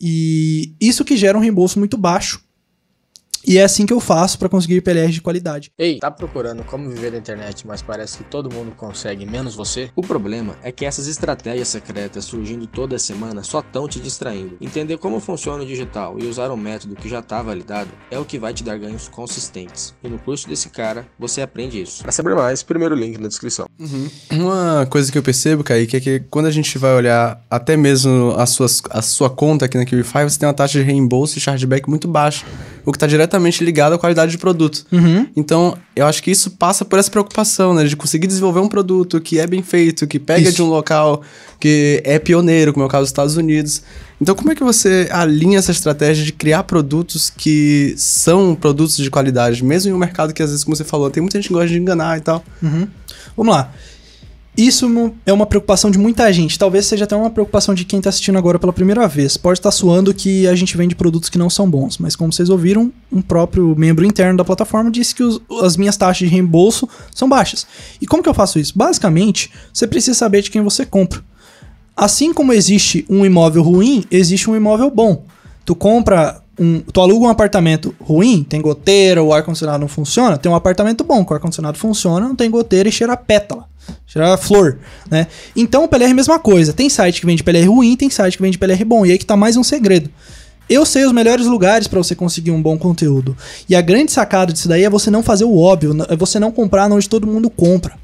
E isso que gera um reembolso muito baixo e é assim que eu faço para conseguir PLRs de qualidade. Ei, tá procurando como viver na internet, mas parece que todo mundo consegue, menos você? O problema é que essas estratégias secretas surgindo toda semana só estão te distraindo. Entender como funciona o digital e usar um método que já tá validado é o que vai te dar ganhos consistentes. E no curso desse cara, você aprende isso. Para saber mais, primeiro link na descrição. Uhum. Uma coisa que eu percebo, Kaique, é que quando a gente vai olhar até mesmo a, suas, a sua conta aqui na QB5, você tem uma taxa de reembolso e chargeback muito baixa o que está diretamente ligado à qualidade de produto. Uhum. Então, eu acho que isso passa por essa preocupação, né? De conseguir desenvolver um produto que é bem feito, que pega isso. de um local que é pioneiro, como é o caso dos Estados Unidos. Então, como é que você alinha essa estratégia de criar produtos que são produtos de qualidade, mesmo em um mercado que, às vezes, como você falou, tem muita gente que gosta de enganar e tal? Uhum. Vamos lá. Isso é, é uma preocupação de muita gente. Talvez seja até uma preocupação de quem está assistindo agora pela primeira vez. Pode estar tá suando que a gente vende produtos que não são bons, mas como vocês ouviram, um próprio membro interno da plataforma disse que os, as minhas taxas de reembolso são baixas. E como que eu faço isso? Basicamente, você precisa saber de quem você compra. Assim como existe um imóvel ruim, existe um imóvel bom. Tu compra um, tu aluga um apartamento ruim, tem goteira, o ar-condicionado não funciona, tem um apartamento bom, que o ar-condicionado funciona, não tem goteira e cheira pétala. Tirar é flor, né? Então o PLR é a mesma coisa. Tem site que vende PLR ruim, tem site que vende PLR bom. E aí que tá mais um segredo. Eu sei os melhores lugares para você conseguir um bom conteúdo. E a grande sacada disso daí é você não fazer o óbvio, é você não comprar onde todo mundo compra.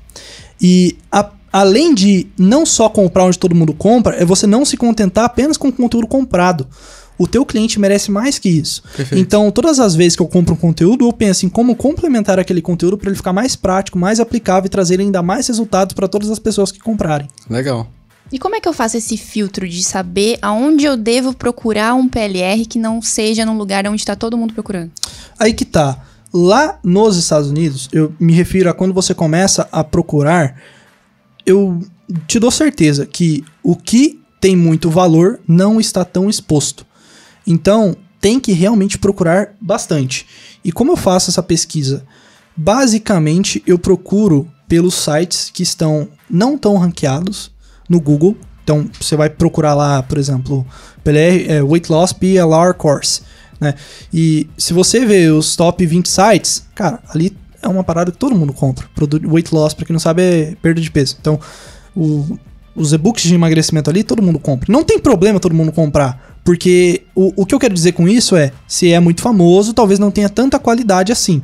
E a, além de não só comprar onde todo mundo compra, é você não se contentar apenas com o conteúdo comprado. O teu cliente merece mais que isso. Perfeito. Então, todas as vezes que eu compro um conteúdo, eu penso em como complementar aquele conteúdo para ele ficar mais prático, mais aplicável e trazer ainda mais resultados para todas as pessoas que comprarem. Legal. E como é que eu faço esse filtro de saber aonde eu devo procurar um PLR que não seja num lugar onde está todo mundo procurando? Aí que tá. Lá nos Estados Unidos, eu me refiro a quando você começa a procurar, eu te dou certeza que o que tem muito valor não está tão exposto. Então, tem que realmente procurar bastante. E como eu faço essa pesquisa? Basicamente, eu procuro pelos sites que estão não tão ranqueados no Google. Então, você vai procurar lá, por exemplo, PLR, é, Weight Loss PLR Course. Né? E se você vê os top 20 sites, cara, ali é uma parada que todo mundo compra. Produto, weight loss, para quem não sabe, é perda de peso. Então, o, os e-books de emagrecimento ali, todo mundo compra. Não tem problema todo mundo comprar. Porque o, o que eu quero dizer com isso é, se é muito famoso, talvez não tenha tanta qualidade assim.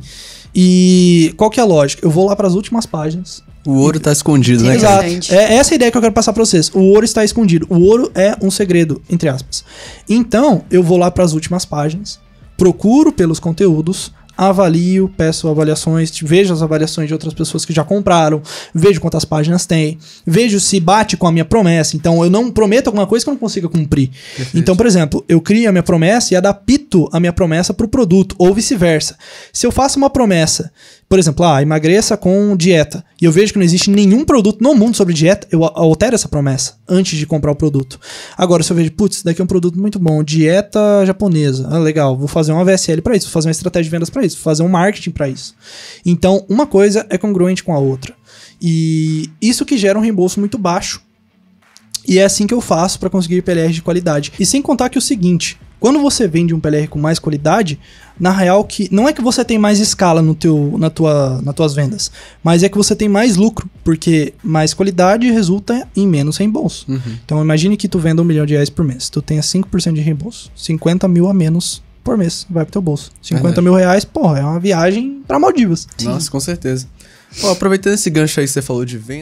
E qual que é a lógica? Eu vou lá para as últimas páginas. O ouro está escondido, né? Exato. É essa a ideia que eu quero passar para vocês. O ouro está escondido. O ouro é um segredo, entre aspas. Então, eu vou lá para as últimas páginas, procuro pelos conteúdos, avalio, peço avaliações, vejo as avaliações de outras pessoas que já compraram, vejo quantas páginas tem, vejo se bate com a minha promessa. Então, eu não prometo alguma coisa que eu não consiga cumprir. Perfeito. Então, por exemplo, eu crio a minha promessa e adapto a minha promessa para o produto, ou vice-versa. Se eu faço uma promessa por exemplo, ah, emagreça com dieta, e eu vejo que não existe nenhum produto no mundo sobre dieta, eu altero essa promessa antes de comprar o produto. Agora, se eu vejo, putz, isso daqui é um produto muito bom, dieta japonesa, ah, legal, vou fazer uma VSL para isso, vou fazer uma estratégia de vendas para isso, vou fazer um marketing para isso. Então, uma coisa é congruente com a outra. E isso que gera um reembolso muito baixo. E é assim que eu faço para conseguir PLR de qualidade. E sem contar que o seguinte, quando você vende um PLR com mais qualidade, na real que não é que você tem mais escala no teu, na tua, nas tuas vendas, mas é que você tem mais lucro, porque mais qualidade resulta em menos reembolso. Uhum. Então imagine que tu venda um milhão de reais por mês, tu tenha 5% de reembolso, 50 mil a menos por mês, vai pro teu bolso. 50 Verdade. mil reais, porra, é uma viagem para Maldivas. Nossa, Sim. com certeza. Pô, aproveitando esse gancho aí que você falou de venda,